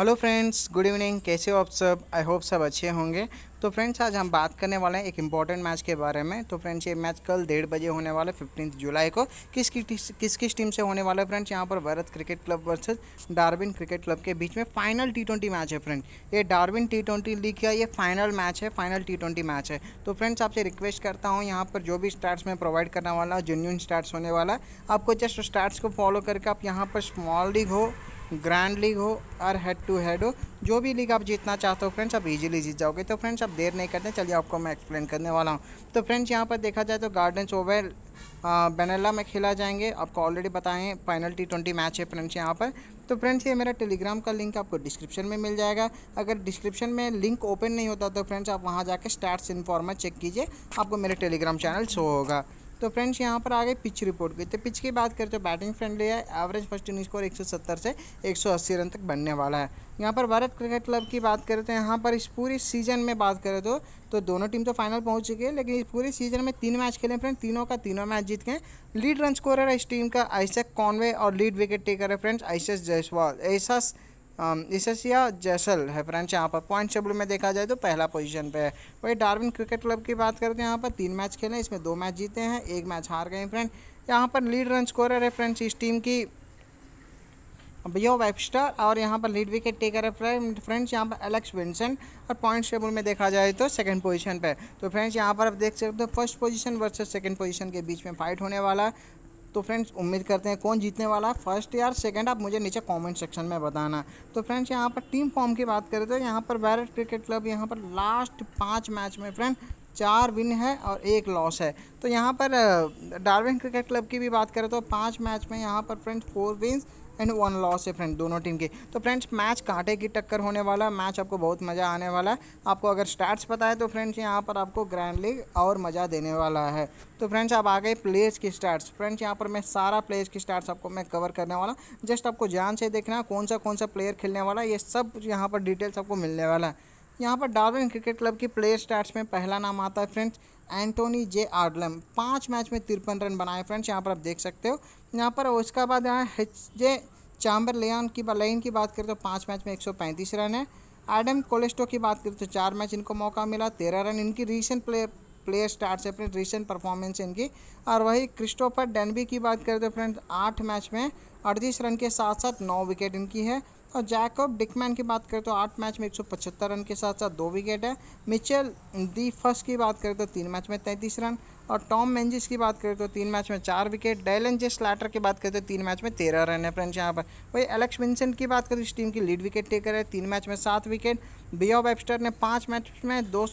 hello friends good evening कैसे हो आप सब आई होप सब अच्छे होंगे तो फ्रेंड्स आज हम बात करने वाले हैं एक इम्पॉर्टेंट मैच के बारे में तो फ्रेंड्स ये मैच कल डेढ़ बजे होने वाला है फिफ्टीन जुलाई को किस किस किस टीम से होने वाला है फ्रेंड्स यहाँ पर Bharat cricket club versus Darwin cricket club के बीच में फाइनल टी ट्वेंटी मैच है फ्रेंड्स ये डार्विन टी ट्वेंटी लीग का ये फाइनल मैच है फाइनल टी ट्वेंटी मैच है तो फ्रेंड्स आपसे रिक्वेस्ट करता हूँ यहाँ पर जो भी स्टार्ट मैं प्रोवाइड करने वाला हूँ जेन्यून स्टार्ट होने वाला है आपको जस्ट स्टार्ट को फॉलो करके आप यहाँ पर स्मॉल लीग हो ग्रैंड लीग हो और हेड टू हेड हो जो भी लीग आप जीतना चाहते हो फ्रेंड्स आप इजीली जीत जाओगे तो फ्रेंड्स आप देर नहीं करते चलिए आपको मैं एक्सप्लेन करने वाला हूँ तो फ्रेंड्स यहाँ पर देखा जाए तो गार्डन ओवर बेनेला में खेला जाएंगे आपको ऑलरेडी बताएं फाइनल टी ट्वेंटी मैच है फ्रेंड्स यहाँ पर तो फ्रेंड्स ये मेरा टेलीग्राम का लिंक आपको डिस्क्रिप्शन में मिल जाएगा अगर डिस्क्रिप्शन में लिंक ओपन नहीं होता तो फ्रेंड्स आप वहाँ जाकर स्टार्ट इन्फॉर्मर चेक कीजिए आपको मेरे टेलीग्राम चैनल शो होगा तो फ्रेंड्स यहाँ पर आ गए पिच रिपोर्ट की तो पिच की बात करें तो बैटिंग फ्रेंडली है एवरेज फर्स्ट इनिंग स्कोर 170 से 180 रन तक बनने वाला है यहाँ पर भारत क्रिकेट क्लब की बात करें तो यहाँ पर इस पूरी सीजन में बात करें तो तो दोनों टीम तो फाइनल पहुँच चुकी है लेकिन इस पूरी सीजन में तीन मैच खेले फ्रेंड तीनों का तीनों मैच जीत गए लीड रन स्कोर है इस टीम का आइसक कॉनवे और लीड विकेट टेकर है फ्रेंड्स आइसस जयसवाल ऐसा या um, जैसल है फ्रेंड्स यहाँ पर पॉइंट टेबल में देखा जाए तो पहला पोजीशन पे है वही डार्विन क्रिकेट क्लब की बात करते हैं यहाँ पर तीन मैच खेले इसमें दो मैच जीते हैं एक मैच हार गए फ्रेंड यहाँ पर लीड रन स्कोरर है फ्रेंड्स इस टीम की बियो वेबस्टर और यहाँ पर लीड विकेट टेकर है फ्रेंड्स यहाँ पर एलेक्स विंसन और पॉइंट टेबल में देखा जाए तो सेकंड पोजीशन पे तो फ्रेंड्स यहाँ पर आप देख सकते हो first position versus second position के बीच में फाइट होने वाला है तो फ्रेंड्स उम्मीद करते हैं कौन जीतने वाला है फर्स्ट या सेकंड आप मुझे नीचे कमेंट सेक्शन में बताना तो फ्रेंड्स यहाँ पर टीम फॉर्म की बात करें तो यहाँ पर बैरट क्रिकेट क्लब यहाँ पर लास्ट पाँच मैच में फ्रेंड चार विन है और एक लॉस है तो यहाँ पर डार्विन क्रिकेट क्लब की भी बात करें तो पाँच मैच में यहाँ पर friends four wins and one loss है फ्रेंड दोनों टीम के तो फ्रेंड्स मैच कांटे की टक्कर होने वाला है मैच आपको बहुत मज़ा आने वाला है आपको अगर स्टार्ट पता है तो फ्रेंड्स यहाँ पर आपको ग्रैंड लीग और मज़ा देने वाला है तो फ्रेंड्स आप आ गए प्लेयर्स की स्टार्ट फ्रेंड्स यहाँ पर मैं सारा प्लेयर्स की स्टार्ट आपको मैं कवर करने वाला जस्ट आपको ध्यान से देखना कौन सा कौन सा प्लेयर खेलने वाला ये सब यहाँ पर डिटेल्स आपको मिलने वाला है यहाँ पर डार्विन क्रिकेट क्लब की प्लेयर स्टार्ट्स में पहला नाम आता है फ्रेंड्स एंटोनी जे आर्डलम पाँच मैच में तिरपन रन बनाए फ्रेंड्स यहाँ पर आप देख सकते हो यहाँ पर उसका बाद यहाँ हिच जे चाम्बर लेन की लेन की बात करें तो पाँच मैच में एक रन है एडम कोलेस्टो की बात करें तो चार मैच इनको मौका मिला तेरह रन इनकी रीसेंट प्ले प्लेयर स्टार्ट से अपनी रिसेंट परफॉर्मेंस इनकी और वही क्रिस्टोफर डेनबी की बात करें तो फ्रेंड्स आठ मैच में अड़तीस रन के साथ साथ नौ विकेट इनकी है और जैकब डिकमैन की बात करें तो आठ मैच में पचहत्तर रन के साथ साथ दो विकेट है मिचेल दी फर्स्ट की बात करें तो तीन मैच में तैंतीस रन और टॉम मेंजिस की बात करें तो तीन मैच में चार विकेट डेलन जे स्लैटर की बात करें तो तीन मैच में तेरह रन है फ्रेंड्स यहाँ पर वही एलेक्स विंसेंट की बात करें तो इस टीम की लीड विकेट टेकर है तीन मैच में सात विकेट बियो वेबस्टर ने पाँच मैच में दो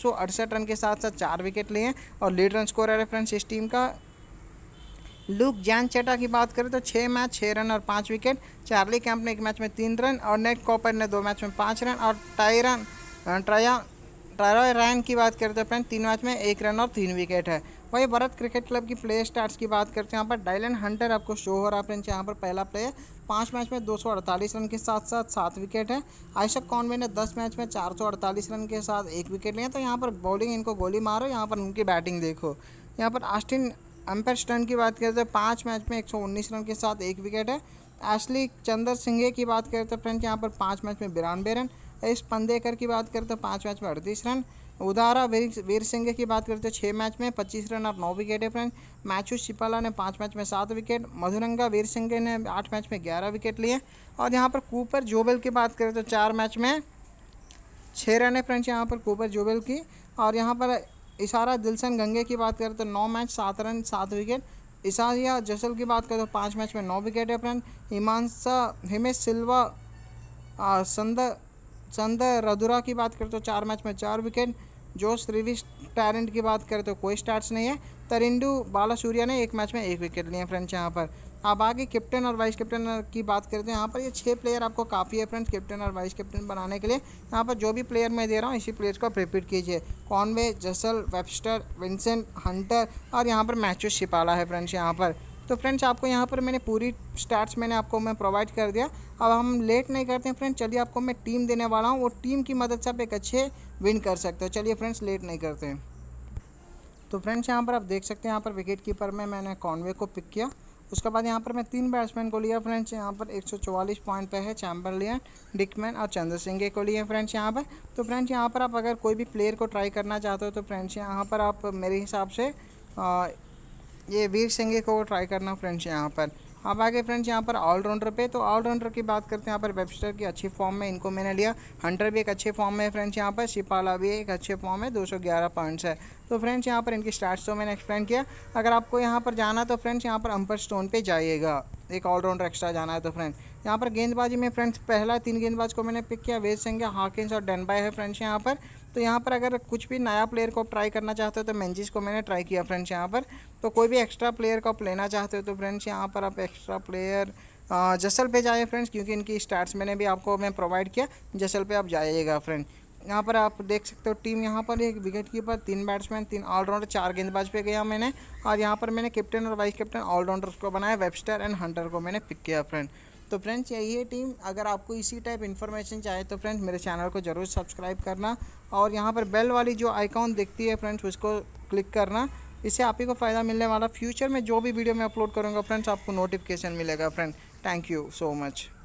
रन के साथ साथ चार विकेट लिए हैं और लीड रन स्कोर है फ्रेंड्स इस टीम का लुक जैन चटा की बात करें तो छः मैच छः रन और पाँच विकेट चार्ली कैंप ने एक मैच में तीन रन और नेट कॉपर ने दो मैच में पाँच रन और टायरन ट्राया ट्राय रैन की बात करें तो फ्रेंड तीन मैच में एक रन और तीन विकेट है वही भारत क्रिकेट क्लब की प्ले स्टार्स की बात करते हैं यहाँ पर डायलन हंटर आपको शो हो रहा है फ्रेंड्स यहाँ पर पहला प्लेयर पाँच मैच में 248 रन के साथ साथ सात विकेट है आयशक कॉन्वे ने दस मैच में 448 रन के साथ एक विकेट लिया तो यहाँ पर बॉलिंग इनको गोली मारो यहाँ पर उनकी बैटिंग देखो यहाँ पर आस्टिन अंपायर स्टन की बात करें तो पाँच मैच में एक रन के साथ एक विकेट है एशली चंद्र सिंघे की बात करें तो फ्रेंड्स यहाँ पर पाँच मैच में बिरानवे रन इस पंदेकर की बात करें तो पाँच मैच में अड़तीस रन उदारा वीर वीर सिंह की बात करें तो छः मैच में पच्चीस रन और नौ विकेट है फ्रेंड मैचू शिपाला ने पाँच मैच में सात विकेट मधुरंगा वीर सिंह ने आठ मैच में ग्यारह विकेट लिए और यहाँ पर कूपर जोबेल की बात करें तो चार मैच में छः रन है फ्रेंड्स यहाँ पर कूपर जोबेल की और यहाँ पर इशारा दिलसन गंगे की बात करें तो नौ मैच सात रन सात विकेट इशारिया जसल की बात करें तो पाँच मैच में नौ विकेट अपने हिमांशा हिमेश सिल्वा संद संद रदुरा की बात करें तो चार मैच में चार विकेट जोश रिविश टैलेंट की बात करें तो कोई स्टार्ट नहीं है तरिंडू बालासूर्या ने एक मैच में एक विकेट लिए फ्रेंड्स यहाँ पर अब आगे कैप्टन और वाइस कैप्टन की बात करते हैं यहाँ पर ये छः प्लेयर आपको काफ़ी है फ्रेंड्स कैप्टन और वाइस कैप्टन बनाने के लिए यहाँ पर जो भी प्लेयर मैं दे रहा हूँ इसी प्लेयर्स को रिपीट कीजिए कॉनवे जसल वेबस्टर विंसेंट हंटर और यहाँ पर मैचो शिपाला है फ्रेंड्स यहाँ पर तो फ्रेंड्स आपको यहाँ पर मैंने पूरी स्टार्ट मैंने आपको मैं प्रोवाइड कर दिया अब हम लेट नहीं करते हैं फ्रेंड्स चलिए आपको मैं टीम देने वाला हूँ वो टीम की मदद से आप एक अच्छे विन कर सकते हो चलिए फ्रेंड्स लेट नहीं करते हैं तो फ्रेंड्स यहाँ पर आप देख सकते हैं यहाँ पर विकेट कीपर में मैंने कॉनवे को पिक किया उसके बाद यहाँ पर मैं तीन बैट्समैन को लिया फ्रेंड्स यहाँ पर 144 पॉइंट पे है चैम्बरलियन डिकमैन और चंद्र सिंह को लिए फ्रेंड्स यहाँ पर तो फ्रेंड्स यहाँ पर आप अगर कोई भी प्लेयर को ट्राई करना चाहते हो तो फ्रेंड्स यहाँ पर आप मेरे हिसाब से आ, ये वीर सिंह को ट्राई करना फ्रेंड्स यहाँ पर अब आगे फ्रेंड्स यहाँ पर ऑलराउंडर पे तो ऑलराउंडर की बात करते हैं यहाँ पर वेबस्टर की अच्छी फॉर्म में इनको मैंने लिया हंटर भी एक अच्छे फॉर्म में है फ्रेंड्स यहाँ पर शिपाला भी एक अच्छे फॉर्म में दो सौ ग्यारह पॉइंट्स है तो फ्रेंड्स यहाँ पर इनकी स्टार्ट तो मैंने एक्सप्लेन किया अगर आपको यहाँ पर जाना तो फ्रेंड्स यहाँ पर अम्पर स्टोन पर जाइएगा एक ऑलराउंडर एक्स्ट्रा जाना है तो फ्रेंड्स यहाँ पर गेंदबाजी में फ्रेंड्स पहला तीन गेंदबाज को मैंने पिक किया वेस्ट संघ्या हॉकिस और डेनबाई है फ्रेंड्स यहाँ पर तो यहाँ पर अगर कुछ भी नया प्लेयर को आप ट्राई करना चाहते हो तो मैंजिस को मैंने ट्राई किया फ्रेंड्स यहाँ पर तो कोई भी एक्स्ट्रा प्लेयर को आप लेना चाहते हो तो फ्रेंड्स यहाँ पर आप एक्स्ट्रा प्लेयर जसल पे जाइए फ्रेंड्स क्योंकि इनकी स्टार्ट मैंने भी आपको मैं प्रोवाइड किया जसल पे आप जाइएगा फ्रेंड यहाँ पर आप देख सकते हो टीम यहाँ पर एक विकेट कीपर तीन बैट्समैन तीन ऑलराउंडर चार गेंदबाज पे गया मैंने और यहाँ पर मैंने कैप्टन और वाइस कैप्टन ऑलराउंडर्स को बनाया वेबस्टर एंड हंटर को मैंने पिक किया फ्रेंड तो फ्रेंड्स यही है टीम अगर आपको इसी टाइप इन्फॉर्मेशन चाहिए तो फ्रेंड्स मेरे चैनल को ज़रूर सब्सक्राइब करना और यहाँ पर बेल वाली जो आइकॉन दिखती है फ्रेंड्स उसको क्लिक करना इससे आप ही को फ़ायदा मिलने वाला फ्यूचर में जो भी वीडियो मैं अपलोड करूँगा फ्रेंड्स आपको नोटिफिकेशन मिलेगा friend thank you so much